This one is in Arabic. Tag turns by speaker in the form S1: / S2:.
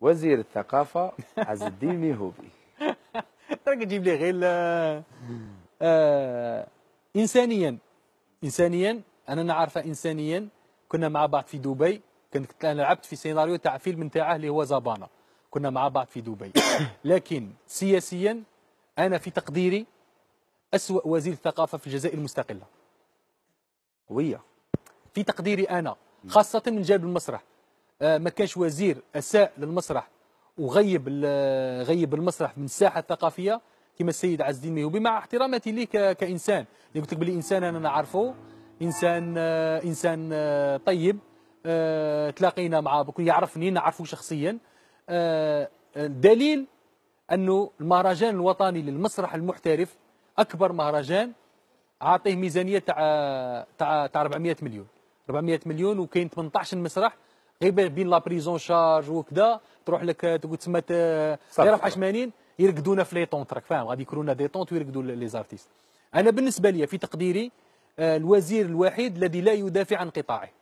S1: وزير الثقافة عز الدين ميهوبي راك تجيب لي غير آه، انسانيا انسانيا انا نعرفه انسانيا كنا مع بعض في دبي كنت لعبت في سيناريو تاع فيلم تاعه اللي هو زابانا كنا مع بعض في دبي لكن سياسيا انا في تقديري اسوا وزير الثقافه في الجزائر المستقله قويه في تقديري انا خاصه من جانب المسرح آه، ما كانش وزير اساء للمسرح وغيب آه، غيب المسرح من الساحه الثقافيه كما السيد عز الدين ميهوبي مع احتراماتي ليه كانسان اللي قلت لك بلي انسان انا نعرفه انسان آه، انسان طيب تلاقينا مع يعرفني نعرفه شخصيا دليل انه المهرجان الوطني للمسرح المحترف اكبر مهرجان عاطيه ميزانيه تاع تاع 400 مليون 400 مليون وكاين 18 مسرح غير بين لا بريزون شارج وكذا تروح لك تقول تسمى رفعه 80 يرقدونا في لي طونت راك فاهم غادي يكرونا دي طونت ويرقدوا لي زارتيست انا بالنسبه لي في تقديري آه، الوزير الوحيد الذي لا يدافع عن قطاعه